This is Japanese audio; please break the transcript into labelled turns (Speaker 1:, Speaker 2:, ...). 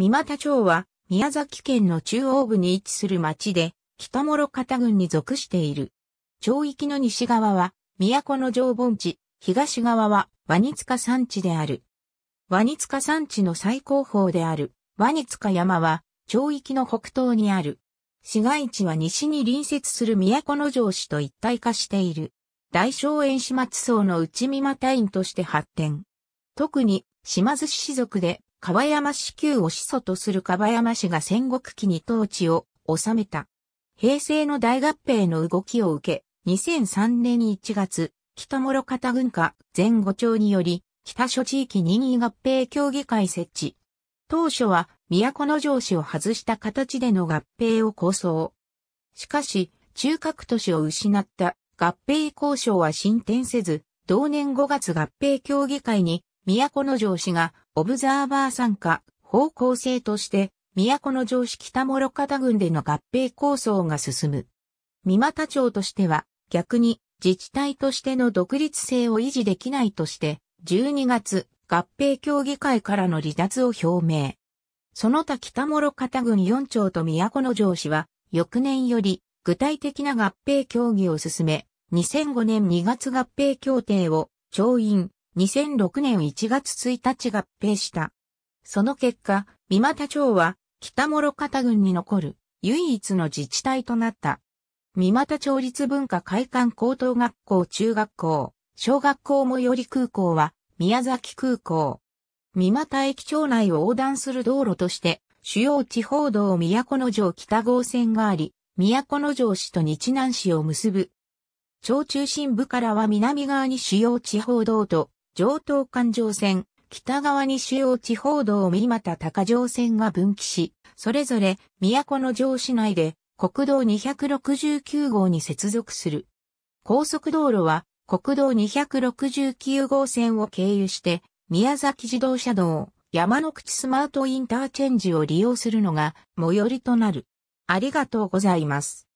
Speaker 1: 三股町は宮崎県の中央部に位置する町で北諸方郡に属している。町域の西側は都の城盆地、東側はワニカ山地である。ワニカ山地の最高峰であるワニカ山は町域の北東にある。市街地は西に隣接する都の城市と一体化している。大小円始末層の内三股院として発展。特に島津氏族で川山市旧を始祖とする川山市が戦国期に統治を収めた。平成の大合併の動きを受け、2003年1月、北諸方軍下前後町により、北諸地域任意合併協議会設置。当初は、都城市を外した形での合併を構想。しかし、中核都市を失った合併交渉は進展せず、同年5月合併協議会に、都城市がオブザーバー参加、方向性として、都城市北諸方郡での合併構想が進む。三股町としては、逆に自治体としての独立性を維持できないとして、12月、合併協議会からの離脱を表明。その他北諸方郡4町と都城市は、翌年より具体的な合併協議を進め、2005年2月合併協定を、調印、2006年1月1日合併した。その結果、三股町は北諸方郡に残る唯一の自治体となった。三股町立文化会館高等学校中学校、小学校最寄り空港は宮崎空港。三股駅町内を横断する道路として主要地方道都城北号線があり、都城市と日南市を結ぶ。町中心部からは南側に主要地方道と上東環状線、北側に主要地方道をまた高城線が分岐し、それぞれ都城市内で国道269号に接続する。高速道路は国道269号線を経由して宮崎自動車道山の口スマートインターチェンジを利用するのが最寄りとなる。ありがとうございます。